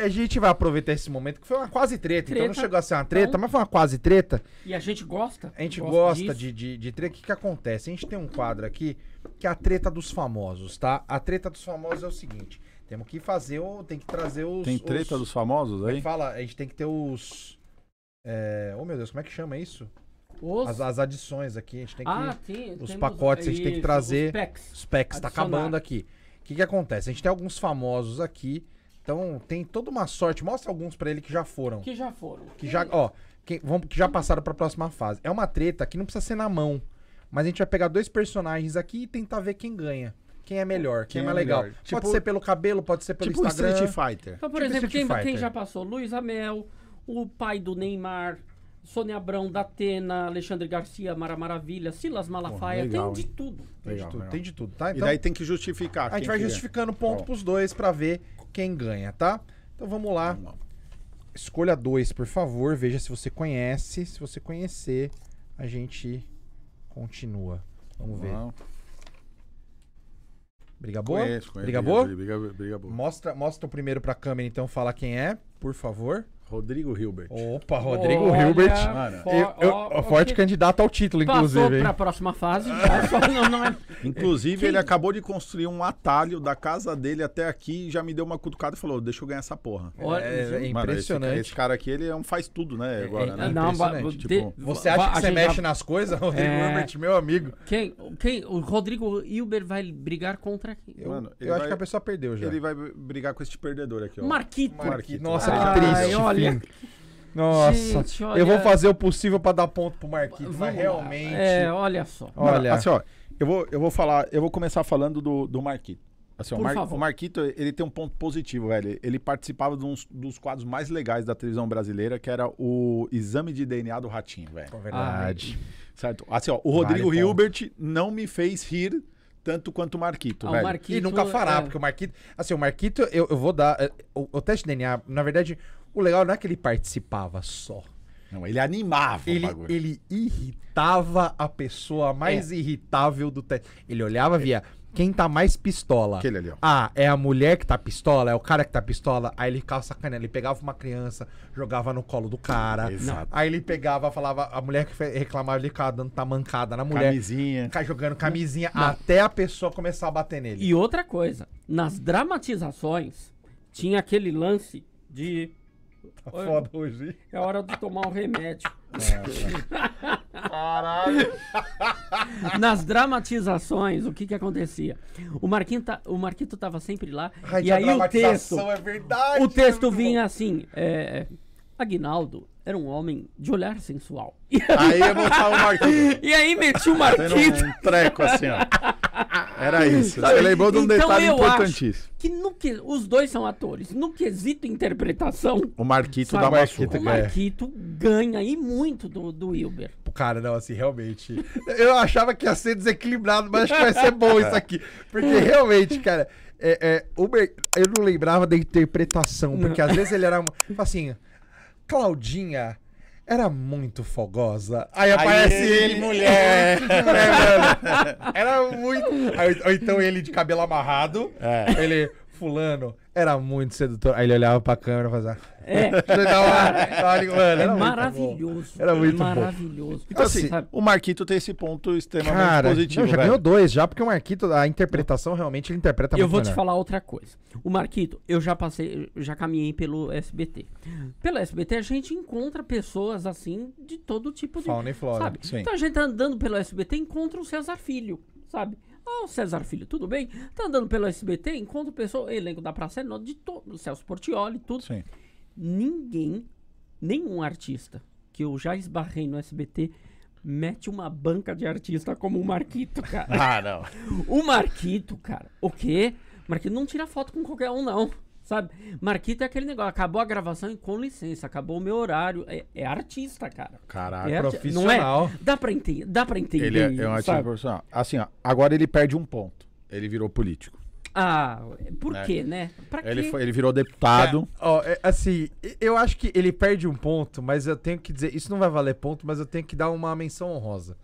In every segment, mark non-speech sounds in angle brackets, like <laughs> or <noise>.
a gente vai aproveitar esse momento, que foi uma quase treta. treta então não chegou a ser uma treta, então... mas foi uma quase treta. E a gente gosta. A gente gosta, gosta de, de, de treta. O que, que acontece? A gente tem um quadro aqui que é a treta dos famosos, tá? A treta dos famosos é o seguinte: temos que fazer, ou tem que trazer os. Tem treta os, dos famosos é aí? Fala, a gente tem que ter os. É, oh meu Deus, como é que chama isso? Os... As, as, adições aqui, a gente tem que. Ah, tem, os pacotes, os, a gente tem que trazer. Os packs. Os packs, Adicionar. tá acabando aqui. O que, que acontece? A gente tem alguns famosos aqui então tem toda uma sorte. Mostra alguns para ele que já foram. Que já foram. Que, que já, é? ó, que, vão, que já passaram para a próxima fase. É uma treta que não precisa ser na mão, mas a gente vai pegar dois personagens aqui e tentar ver quem ganha. Quem é melhor, quem, quem é, é mais legal. Pode tipo ser pelo cabelo, pode ser pelo tipo Instagram. Street Fighter. Então, por tipo exemplo, quem, quem, já passou? Luiz Amel, o pai do Neymar, Sônia Abrão, Atena, Alexandre Garcia, Mara Maravilha, Silas Malafaia, Pô, legal, tem de tudo. Legal, tem de tudo, tem de tudo, tá? Então, e daí tem que justificar. A gente vai é. justificando ponto Bom. pros dois para ver quem ganha, tá? Então vamos lá. Vamos lá. Escolha dois, por favor. Veja se você conhece. Se você conhecer, a gente continua. Vamos, vamos ver. Lá. Briga boa? Conheço, conheço, briga, briga, boa? Briga, briga, boa? Mostra, mostra o primeiro pra câmera, então, fala quem é, por favor. Rodrigo Hilbert. Opa, Rodrigo Olha, Hilbert. eu, eu, forte candidato ao título, inclusive. Passou para a próxima fase. não, não é... Inclusive, Quem... ele acabou de construir um atalho da casa dele até aqui e já me deu uma cutucada e falou: deixa eu ganhar essa porra. Olha, é, é impressionante. Mano, esse, esse, cara aqui, ele é um faz tudo, né? É, agora, é, né? Não, tipo, você acha que você mexe já... nas coisas? Rodrigo é. Hilbert, meu amigo. Quem, quem? O Rodrigo Hilbert vai brigar contra quem? Eu, mano, eu acho que a pessoa perdeu já. Ele vai brigar com este perdedor aqui, ó. Marquito. Marquito. Nossa, ah, que triste. Olha, nossa, Gente, olha... eu vou fazer o possível para dar ponto pro Marquinhos, mas realmente. É, olha só. Olha, assim, ó, eu vou, eu vou falar, eu vou começar falando do, do Marquito. Assim, Mar, favor. o Marquito, ele tem um ponto positivo, velho. Ele participava de um dos quadros mais legais da televisão brasileira, que era o exame de DNA do Ratinho, velho. É verdade. Ah, certo? Assim, ó, o Rodrigo vale Hilbert não me fez rir tanto quanto o Marquito, ah, velho. O Marquito, e nunca fará, é... porque o Marquito... Assim, o Marquito, eu, eu vou dar... É, o, o teste de DNA, na verdade, o legal não é que ele participava só. Não, ele animava ele, o bagulho. Ele irritava a pessoa mais é. irritável do teste. Ele olhava e via quem tá mais pistola. Aquele ali, ó. Ah, é a mulher que tá pistola, é o cara que tá pistola. Aí ele ficava sacaneando. Ele pegava uma criança, jogava no colo do cara. Exato. Aí ele pegava, falava, a mulher que reclamava, ele ficava dando mancada na mulher. Camisinha. Jogando camisinha Não. até a pessoa começar a bater nele. E outra coisa, nas dramatizações, tinha aquele lance de Tá Olha, foda hoje. É hora de tomar um remédio. É, é. Caralho. Nas dramatizações, o que que acontecia? O Marquinho, tá, o Marquito tava sempre lá. Ai, e aí o texto. É verdade, o é texto é vinha bom. assim. É, Aguinaldo era um homem de olhar sensual. Aí ia botar o Marquito. <laughs> e aí metia o Marquito. Um treco assim, ó. Era isso. Você lembrou de um então, detalhe eu importantíssimo. Acho que no que, os dois são atores. No quesito interpretação. O Marquito sabe? dá uma surra. O Marquito ganha e muito do, do Wilber. Cara, não, assim, realmente. <laughs> eu achava que ia ser desequilibrado, mas acho que vai ser bom isso aqui. Porque <laughs> realmente, cara. É, é, eu não lembrava da interpretação, porque não. às vezes ele era assim, Claudinha, era muito fogosa. Aí aparece Aí ele, ele, mulher. <laughs> É, era muito. ou então ele de cabelo amarrado. É. Ele, fulano era muito sedutor. Aí ele olhava pra câmera e fazia. É. tava, tava, mano, é maravilhoso. Era é muito maravilhoso. Bom. Então, assim, assim, sabe? o Marquito tem esse ponto extremamente Cara, positivo. eu já velho. ganhou dois, já, porque o Marquito, a interpretação realmente ele interpreta eu muito. Eu vou melhor. te falar outra coisa. O Marquito, eu já passei, já caminhei pelo SBT. Pelo SBT, a gente encontra pessoas assim de todo tipo de. Fauna e flora. Sabe? Sim. Então a gente tá andando pelo SBT encontra o César Filho, sabe? Ô, oh, César Filho, tudo bem? Tá andando pelo SBT, encontro pessoal, elenco da Praça nota de todo, Celso Portioli, tudo. Sim. Ninguém, nenhum artista que eu já esbarrei no SBT mete uma banca de artista como o Marquito, cara. ah, não. <laughs> o Marquito, cara. O quê? Marquito não tira foto com qualquer um, não. Sabe? Marquito é aquele negócio. Acabou a gravação e com licença, acabou o meu horário. É, é artista, cara. Caraca, é profissional. Não é? Dá pra entender. Dá pra entender. Ele é, é um artista profissional. Assim, ó, agora ele perde um ponto. Ele virou político. Ah, por né? quê, né? Pra ele, quê? Foi, ele virou deputado. É, ó, é, assim, eu acho que ele perde um ponto, mas eu tenho que dizer, isso não vai valer ponto, mas eu tenho que dar uma menção honrosa.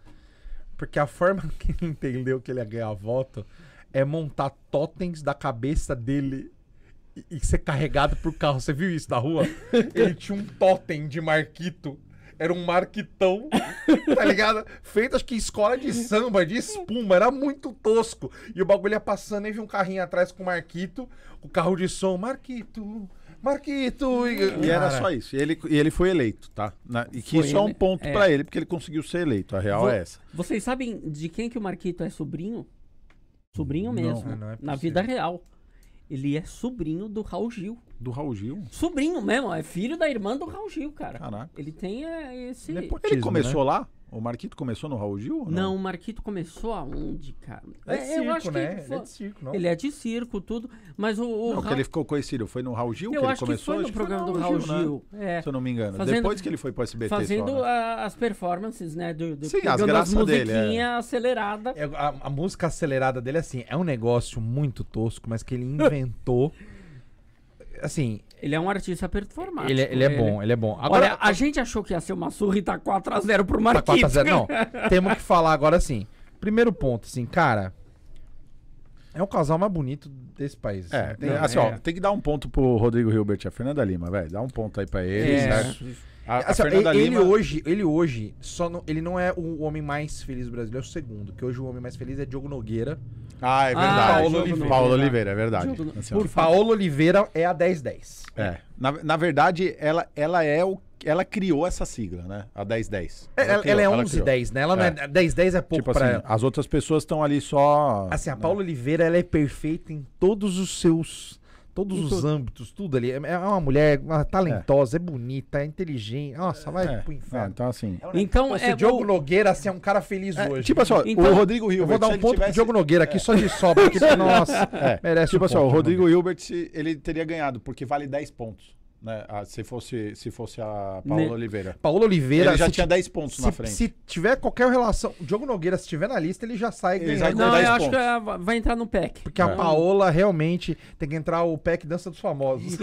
Porque a forma <laughs> que ele entendeu que ele ia ganhar voto é montar totens da cabeça dele e, ser carregado por carro. Você viu isso da rua? <laughs> Ele tinha um totem de marquito. Era um marquitão, tá ligado? Feito, acho que escola de samba, de espuma, era muito tosco. E o bagulho ia passando, e vi um carrinho atrás com o marquito, o carro de som, marquito, Marquito. E, e era só isso. E ele, e ele foi eleito, tá? Na, e que foi isso ele, é um ponto é. para ele, porque ele conseguiu ser eleito. A real é essa. Vocês sabem de quem que o Marquito é sobrinho? Sobrinho mesmo. Não, não é na vida real. Ele é sobrinho do Raul Gil. Do Raul Gil? Sobrinho mesmo, é filho da irmã do Raul Gil, cara. Caraca. Ele tem é, esse. ele é começou né? lá? O Marquito começou no Raul Gil? Não? não, o Marquito começou aonde, cara? É, de circo, é, eu acho né? Que ele, né? É foi... ele é de circo, não? Ele é de circo, tudo. Mas o. o não, Ra... que ele ficou conhecido. Foi no Raul Gil eu que ele começou? Que foi no acho programa foi no Raul do Raul Gil. Gil né? é. Se eu não me engano. Fazendo, Depois que ele foi pro SBT. Fazendo só, né? as performances, né? Do, do, Sim, as graças dele. É. acelerada. É, a, a música acelerada dele, assim, é um negócio muito tosco, mas que ele inventou. <laughs> assim. Ele é um artista performático. Ele, é, ele é bom, ele é bom. Agora, Olha, a gente achou que ia ser uma surra e tá 4x0 pro tá Marquinhos. Tá 4x0, não. <laughs> Temos que falar agora assim. Primeiro ponto, assim, cara. É o casal mais bonito desse país. É, assim. tem, é, assim, ó, é. tem que dar um ponto pro Rodrigo Hilbert e a Fernanda Lima, velho. Dá um ponto aí pra eles, né? A, a assim, Fernanda ele, Lima... hoje, ele hoje, só não, ele não é o homem mais feliz do Brasil, é o segundo. Que hoje o homem mais feliz é Diogo Nogueira. Ah, é ah, verdade. Ah, Paulo, Oliveira. Paulo Oliveira, é verdade. Diogo... Assim, Por Paulo Oliveira é a 10-10. É. Na, na verdade, ela, ela é o ela criou essa sigla, né? A 1010. É, ela, ela, criou, é ela é 1110, né? Ela é. Não é, 1010 é. é pouco tipo pra... assim, As outras pessoas estão ali só... Assim, a né? Paula Oliveira, ela é perfeita em todos os seus... Todos os âmbitos, tudo ali. É uma mulher uma talentosa, é. é. bonita, é inteligente. Nossa, vai é. pro inferno. É, então, assim. Então, Pô, é, o Diogo Nogueira, assim, é um cara feliz hoje. Tipo né? assim, então, o Rodrigo Hilbert. Eu vou dar um ponto tivesse... pro Diogo Nogueira aqui, só de sobra. Porque, <laughs> nossa, merece Tipo um assim, o né? Rodrigo Hilbert, ele teria ganhado, porque vale 10 pontos. Né? Ah, se, fosse, se fosse a Paola ne... Oliveira. Paola Oliveira. Ele já tinha 10 pontos se, na frente. Se tiver qualquer relação. Diogo Nogueira, se tiver na lista, ele já sai ele Não, eu pontos. acho que é, vai entrar no PEC. Porque é. a Paola realmente tem que entrar o PEC Dança dos Famosos. <laughs>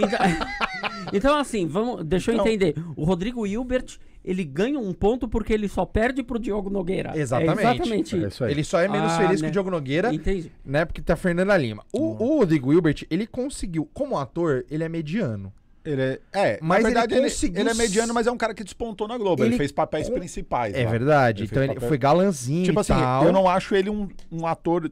Então, assim, vamos, deixa eu então, entender. O Rodrigo Hilbert ele ganha um ponto porque ele só perde pro Diogo Nogueira. É exatamente. É exatamente. É ele só é menos ah, feliz né? que o né? Diogo Nogueira. Entendi. Né? Porque tá a Fernanda Lima. O, hum. o Rodrigo Hilbert, ele conseguiu, como ator, ele é mediano. Ele é, é mas na verdade, ele, conseguiu... ele, é mediano, mas é um cara que despontou na Globo. Ele, ele fez papéis com... principais. É lá. verdade. Ele então ele foi galanzinho. Tipo assim, tal. eu não acho ele um, um ator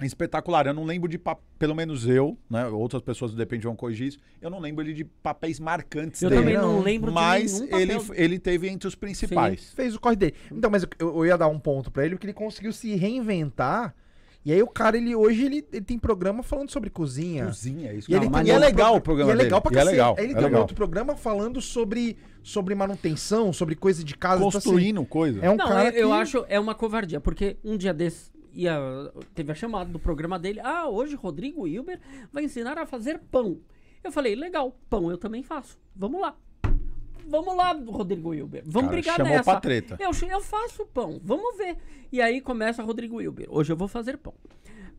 espetacular. Eu não lembro de pelo menos eu, né? Outras pessoas dependiam vão corrigir isso. Eu não lembro ele de papéis marcantes eu dele. Eu também não lembro mas de Mas papel... ele ele teve entre os principais. Fez o corre dele. Então, mas eu, eu ia dar um ponto para ele porque ele conseguiu se reinventar e aí o cara, ele hoje, ele, ele tem programa falando sobre cozinha. Cozinha, é isso. E, ele é tem, e é legal pro... o programa e é legal dele. pra e é legal. ele é tem legal. outro programa falando sobre, sobre manutenção, sobre coisa de casa. Construindo então, assim, coisa. É um Não, cara é, eu, que... eu acho, é uma covardia. Porque um dia desses, ia, teve a chamada do programa dele. Ah, hoje Rodrigo Hilber vai ensinar a fazer pão. Eu falei, legal, pão eu também faço. Vamos lá vamos lá, Rodrigo Wilber. Vamos Cara, brigar chamou nessa. Pra treta. Eu, eu faço pão, vamos ver. E aí começa Rodrigo Wilber. Hoje eu vou fazer pão.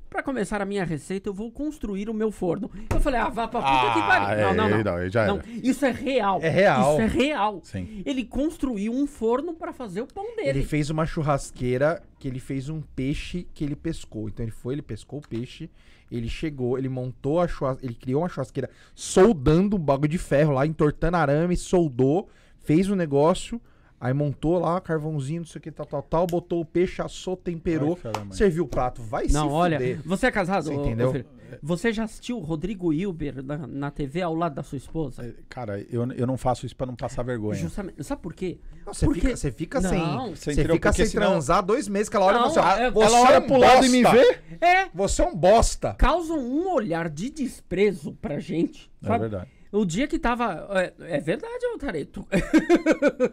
Para começar a minha receita, eu vou construir o meu forno. Eu falei, ah, vá pra puta ah, que pariu. É, não, não, não. não, não. Isso é real. É real. Isso é real. Sim. Ele construiu um forno para fazer o pão dele. Ele fez uma churrasqueira que ele fez um peixe que ele pescou. Então ele foi, ele pescou o peixe, ele chegou, ele montou a churrasqueira, ele criou uma churrasqueira soldando um bagulho de ferro lá, entortando arame, soldou, fez o um negócio Aí montou lá, carvãozinho, não sei o que, tal, tal, tal, botou o peixe, assou, temperou, Ai, serviu o prato. Vai Não, olha, você é casado, você, entendeu? filho, você já assistiu o Rodrigo Hilber na, na, TV ao lado da sua esposa? É, cara, eu, eu não faço isso para não passar vergonha. Justamente, sabe por quê? Não, você porque... fica, você fica não, sem, você fica sem senão... transar dois meses, que ela olha, não, você, assim, ah, é, você ela é olha é um pro lado e me vê? É. Você é um bosta. Causam um olhar de desprezo pra gente. É sabe? É verdade. O dia que tava. É, é verdade, Altareto.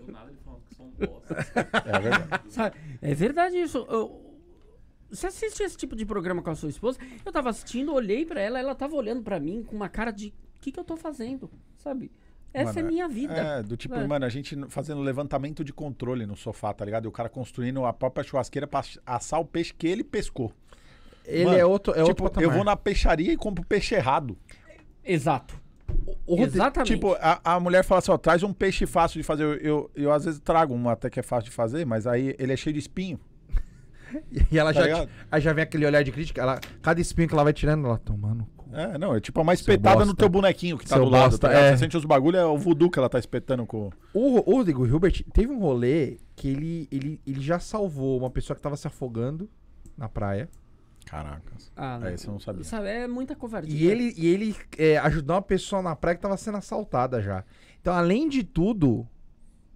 Do nada é verdade. É verdade isso. Eu- Você assiste esse tipo de programa com a sua esposa? Eu tava assistindo, olhei pra ela, ela tava olhando pra mim com uma cara de o que, que eu tô fazendo? Sabe? Essa Mano, é minha vida. É, do tipo, É. mano, a gente fazendo levantamento de controle no sofá, tá ligado? E o cara construindo a própria churrasqueira pra assar o peixe que ele pescou. Ele é Mano, é outro. É tipo, outro eu vou na peixaria e compro peixe errado. Exato. Exatamente. Tipo, a, a mulher fala assim, ó, traz um peixe fácil de fazer. Eu, eu, eu, às vezes trago um até que é fácil de fazer, mas aí ele é cheio de espinho. <laughs> e ela tá já, aí já vem aquele olhar de crítica, ela, cada espinho que ela vai tirando, ela tomando é, não, é tipo uma espetada no teu bonequinho que tá do lado. tá? É. Você sente os bagulho, é o voodoo que ela tá espetando com. O, o Rodrigo Hilbert teve um rolê que ele, ele, ele já salvou uma pessoa que tava se afogando na praia. Caracas. Ah, é, isso eu não sabia. Sabe, é muita covardia. E ele, e ele é, ajudou uma pessoa na praia que tava sendo assaltada já. Então, além de tudo,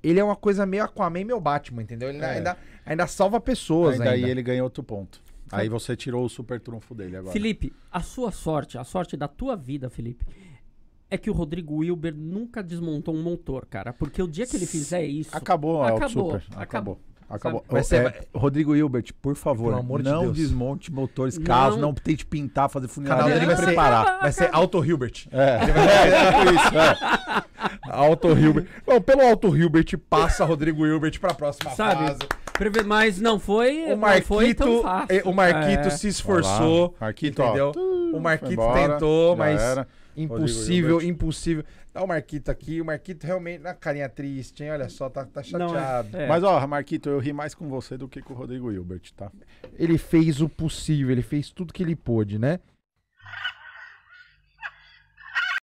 ele é uma coisa meio Aquaman, meio Batman, entendeu? Ele é. ainda, ainda salva pessoas. Ainda, ainda. aí ele ganha outro ponto. Aí você tirou o super trunfo dele agora. Felipe, a sua sorte, a sorte da tua vida, Felipe, é que o Rodrigo Wilber nunca desmontou um motor, cara. Porque o dia que ele fizer isso. Acabou, é, acabou. Super, acabou. acabou. Acabou. Vai É, Rodrigo Hilbert, por favor, amor não desmonte motores, caso não tente pintar, fazer O canal dele vai ser, preparar. É. vai ser Auto Hilbert. É, é, isso, é. Auto Hilbert. Bom, pelo Auto Hilbert, passa Rodrigo Hilbert para a próxima fase. Sabe? Mas não foi. O não foi Marquito, tão fácil. Eh, o Marquito É. se esforçou. Marquito, ó. entendeu? Hum, o Marquito embora, tentou, mas era. impossível, impossível. Dá tá, o Marquito aqui, o Marquito realmente na carinha triste, hein? Olha só, tá, tá é, chateado. Não, é. Mas ó, Marquito, eu ri mais com você do que com o Rodrigo Hilbert, tá? Ele fez o possível, ele fez tudo que ele pôde, né?